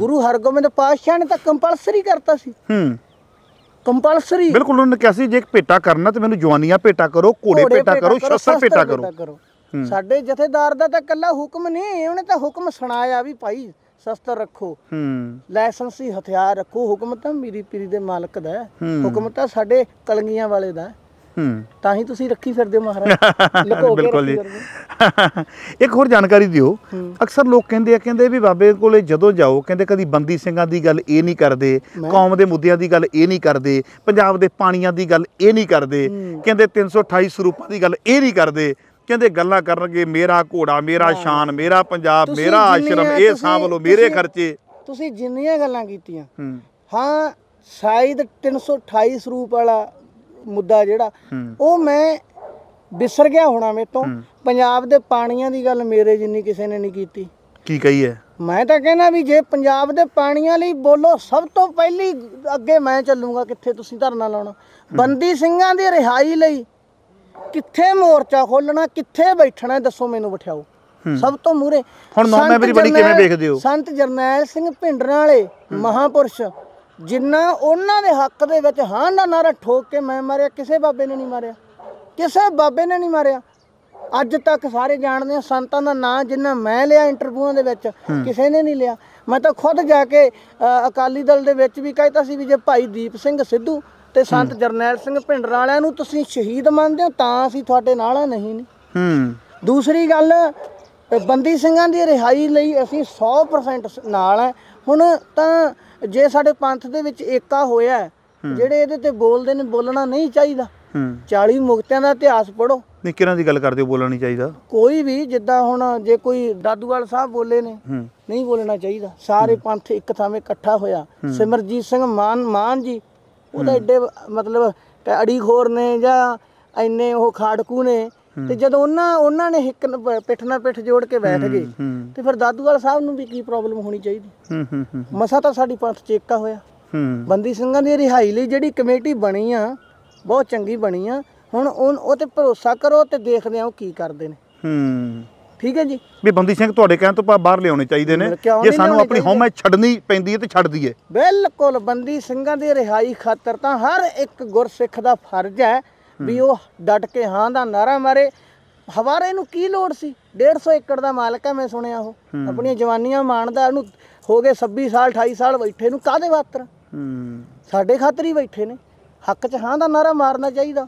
ਗੁਰੂ ਹਰਗੋਬਿੰਦ ਪਾਤਸ਼ਾਹ ਨੇ ਤਾਂ ਕੰਪਲਸਰੀ ਕਰਤਾ ਸੀ ਹੂੰ ਕੰਪਲਸਰੀ ਬਿਲਕੁਲ ਉਹਨੇ ਕਿਹਾ ਸੀ ਜੇ ਭੇਟਾ ਕਰਨਾ ਤੇ ਮੈਨੂੰ ਜਵਾਨੀਆਂ ਭੇਟਾ ਕਰੋ ਘੋੜੇ ਭੇਟਾ ਕਰੋ ਸ਼ਸਤਰ ਭੇਟਾ ਕਰੋ ਸਾਡੇ ਜਥੇਦਾਰ ਦਾ ਤਾਂ ਕੱਲਾ ਹੁਕਮ ਨਹੀਂ ਉਹਨੇ ਤਾਂ ਹੁਕਮ ਸੁਣਾਇਆ ਵੀ ਭਾਈ ਸ਼ਸਤਰ ਰੱਖੋ ਹੂੰ ਲਾਇਸੈਂਸੀ ਹਥਿਆਰ ਰੱਖੋ ਹੁਕਮ ਤਾਂ ਮੀਰੀ ਪੀਰੀ ਦੇ ਮਾਲਕ ਦਾ ਹੁਕਮ ਤਾਂ ਸਾਡੇ ਕਲੰਗੀਆਂ ਵਾਲੇ ਦਾ ਹੂੰ ਤਾਂ ਹੀ ਤੁਸੀਂ ਰੱਖੀ ਫਿਰਦੇ ਹੋ ਮਹਾਰਾਜ ਬਿਲਕੁਲ ਜੀ ਇੱਕ ਹੋਰ ਜਾਣਕਾਰੀ ਦਿਓ ਅਕਸਰ ਲੋਕ ਕਹਿੰਦੇ ਆ ਕਹਿੰਦੇ ਵੀ ਬਾਬੇ ਕੋਲੇ ਜਦੋਂ ਜਾਓ ਕਹਿੰਦੇ ਕਦੀ ਬੰਦੀ ਸਿੰਘਾਂ ਦੀ ਗੱਲ ਇਹ ਨਹੀਂ ਕਰਦੇ ਕੌਮ ਦੇ ਮੁੱਦਿਆਂ ਦੀ ਗੱਲ ਇਹ ਨਹੀਂ ਕਰਦੇ ਪੰਜਾਬ ਦੇ ਪਾਣੀਆਂ ਦੀ ਗੱਲ ਇਹ ਨਹੀਂ ਕਰਦੇ ਕਹਿੰਦੇ 328 ਸਰੂਪਾਂ ਦੀ ਗੱਲ ਇਹ ਨਹੀਂ ਕਰਦੇ ਕਹਿੰਦੇ ਗੱਲਾਂ ਕਰਨਗੇ ਮੇਰਾ ਘੋੜਾ ਮੇਰਾ ਸ਼ਾਨ ਮੇਰਾ ਪੰਜਾਬ ਮੇਰਾ ਆਸ਼ਰਮ ਇਹ ਸਾਂਭ ਲੋ ਮੇਰੇ ਖਰਚੇ ਤੁਸੀਂ ਜਿੰਨੀਆਂ ਗੱਲਾਂ ਕੀਤੀਆਂ ਹਾਂ ਸ਼ਾਇਦ 328 ਸਰੂਪ ਵਾਲਾ ਮੁੱਦਾ ਜਿਹੜਾ ਉਹ ਮੈਂ ਵਿਸਰ ਗਿਆ ਹੋਣਾ ਮੇ ਤੋਂ ਪੰਜਾਬ ਦੇ ਪਾਣੀਆਂ ਦੀ ਗੱਲ ਮੇਰੇ ਜਿੰਨੀ ਕਿਸੇ ਨੇ ਨਹੀਂ ਕੀਤੀ ਕੀ ਕਹੀ ਹੈ ਮੈਂ ਤਾਂ ਕਹਿੰਦਾ ਵੀ ਜੇ ਪੰਜਾਬ ਦੇ ਪਾਣੀਆਂ ਲਈ ਬੋਲੋ ਸਭ ਤੋਂ ਪਹਿਲੀ ਅੱਗੇ ਮੈਂ ਚੱਲੂਗਾ ਕਿੱਥੇ ਤੁਸੀਂ ਧਰਨਾ ਲਾਉਣਾ ਬੰਦੀ ਸਿੰਘਾਂ ਦੀ ਰਿਹਾਈ ਲਈ ਕਿੱਥੇ ਮੋਰਚਾ ਖੋਲਣਾ ਕਿੱਥੇ ਬੈਠਣਾ ਦੱਸੋ ਮੈਨੂੰ ਬਿਠਾਓ ਸਭ ਤੋਂ ਮੂਰੇ ਹੁਣ 9 ਬਰੀ ਬੜੀ ਕਿਵੇਂ ਵੇਖਦੇ ਹੋ ਸੰਤ ਜਰਨੈਲ ਸਿੰਘ ਭਿੰਡਰਾਂ ਵਾਲੇ ਮਹਾਪੁਰਸ਼ ਜਿੰਨਾ ਉਹਨਾਂ ਦੇ ਹੱਕ ਦੇ ਵਿੱਚ ਹਾਂ ਦਾ ਨਾਰਾ ਠੋਕ ਕੇ ਮੈਂ ਮਾਰਿਆ ਕਿਸੇ ਬਾਬੇ ਨੇ ਨਹੀਂ ਮਾਰਿਆ ਕਿਸੇ ਬਾਬੇ ਨੇ ਨਹੀਂ ਮਾਰਿਆ ਅੱਜ ਤੱਕ ਸਾਰੇ ਜਾਣਦੇ ਆ ਸੰਤਾਂ ਦਾ ਨਾਂ ਜਿੰਨਾ ਮੈਂ ਲਿਆ ਇੰਟਰਵਿਊਆਂ ਦੇ ਵਿੱਚ ਕਿਸੇ ਨੇ ਨਹੀਂ ਲਿਆ ਮੈਂ ਤਾਂ ਖੁਦ ਜਾ ਕੇ ਅਕਾਲੀ ਦਲ ਦੇ ਵਿੱਚ ਵੀ ਕਹਿਤਾ ਸੀ ਵੀ ਜੇ ਭਾਈ ਦੀਪ ਸਿੰਘ ਸਿੱਧੂ ਤੇ ਸੰਤ ਜਰਨੈਲ ਸਿੰਘ ਭਿੰਡਰ ਵਾਲਿਆਂ ਨੂੰ ਤੁਸੀਂ ਸ਼ਹੀਦ ਮੰਨਦੇ ਹੋ ਤਾਂ ਅਸੀਂ ਤੁਹਾਡੇ ਨਾਲ ਆ ਨਹੀਂ ਹੂੰ ਦੂਸਰੀ ਗੱਲ ਬੰਦੀ ਸਿੰਘਾਂ ਦੀ ਰਿਹਾਈ ਲਈ ਅਸੀਂ 100% ਨਾਲ ਹੈ ਹੁਣ ਤਾਂ ਜੇ ਸਾਡੇ ਪੰਥ ਦੇ ਵਿੱਚ ਏਕਾ ਹੋਇਆ ਜਿਹੜੇ ਇਹਦੇ ਤੇ ਬੋਲਦੇ ਨੇ ਬੋਲਣਾ ਨਹੀਂ ਚਾਹੀਦਾ 40 ਮੁਕਤਿਆਂ ਦਾ ਇਤਿਹਾਸ ਪੜੋ ਨਹੀਂ ਕਿਹਨਾਂ ਦੀ ਗੱਲ ਕਰਦੇ ਹੋ ਬੋਲਣਾ ਨਹੀਂ ਚਾਹੀਦਾ ਕੋਈ ਵੀ ਜਿੱਦਾਂ ਹੁਣ ਜੇ ਕੋਈ ਦਾਦੂਵਾਲ ਸਾਹਿਬ ਬੋਲੇ ਨੇ ਨਹੀਂ ਬੋਲਣਾ ਚਾਹੀਦਾ ਸਾਰੇ ਪੰਥ ਇੱਕ ਥਾਵੇਂ ਇਕੱਠਾ ਹੋਇਆ ਸਿਮਰਜੀਤ ਸਿੰਘ ਮਾਨ ਮਾਨ ਜੀ ਉਹਦਾ ਐਡੇ ਮਤਲਬ ਅੜੀਖੋਰ ਨੇ ਜਾਂ ਐਨੇ ਉਹ ਖਾੜਕੂ ਨੇ ਤੇ ਜਦੋਂ ਉਹਨਾਂ ਉਹਨਾਂ ਨੇ ਇੱਕ ਪਿੱਠ ਨਾਲ ਪਿੱਠ ਜੋੜ ਕੇ ਬੈਠ ਗਏ ਤੇ ਫਿਰ ਵਾਲ ਸਾਹਿਬ ਨੂੰ ਵੀ ਕੀ ਪ੍ਰੋਬਲਮ ਹੋਣੀ ਚਾਹੀਦੀ ਮਸਾ ਤਾਂ ਸਾਡੀ ਪੰਥ ਚ ਇੱਕਾ ਹੋਇਆ ਬੰਦੀ ਸਿੰਘਾਂ ਦੀ ਰਿਹਾਈ ਲਈ ਜਿਹੜੀ ਕਮੇਟੀ ਬਣੀ ਆ ਬਹੁਤ ਚੰਗੀ ਬਣੀ ਆ ਹੁਣ ਉਹ ਤੇ ਭਰੋਸਾ ਕਰੋ ਤੇ ਦੇਖਦੇ ਆ ਉਹ ਕੀ ਕਰਦੇ ਨੇ ਹੂੰ ਠੀਕ ਹੈ ਜੀ ਵੀ ਬੰਦੀ ਸਿੰਘ ਤੁਹਾਡੇ ਕਹਿਣ ਤੋਂ ਬਾਹਰ ਲਿਆਉਣੇ ਚਾਹੀਦੇ ਨੇ ਜੇ ਸਾਨੂੰ ਆਪਣੀ ਹੋਮ ਐ ਛੱਡਣੀ ਪੈਂਦੀ ਹੈ ਤੇ ਛੱਡ ਦਈਏ ਬਿਲਕੁਲ ਬੰਦੀ ਸਿੰਘਾਂ ਦੀ ਰਿਹਾਈ ਖਾਤਰ ਤਾਂ ਹਰ ਇੱਕ ਗੁਰਸਿੱਖ ਦਾ ਫਰਜ਼ ਹੈ ਵੀ ਉਹ ਡਟ ਕੇ ਹਾਂ ਦਾ ਨਾਰਾ ਮਾਰੇ ਹਵਾਰੇ ਨੂੰ ਕੀ ਲੋੜ ਸੀ 150 ਏਕੜ ਦਾ ਮਾਲਕ ਹੈ ਮੈਂ ਸੁਣਿਆ ਉਹ ਆਪਣੀਆਂ ਜਵਾਨੀਆਂ ਮਾਣਦਾ ਉਹਨੂੰ ਹੋ ਗਏ 26 ਸਾਲ 28 ਸਾਲ ਬੈਠੇ ਨੂੰ ਕਾਦੇ ਵਾਤਰ ਸਾਡੇ ਖਾਤਰ ਹੀ ਬੈਠੇ ਨੇ ਹੱਕ 'ਚ ਹਾਂ ਦਾ ਨਾਰਾ ਮਾਰਨਾ ਚਾਹੀਦਾ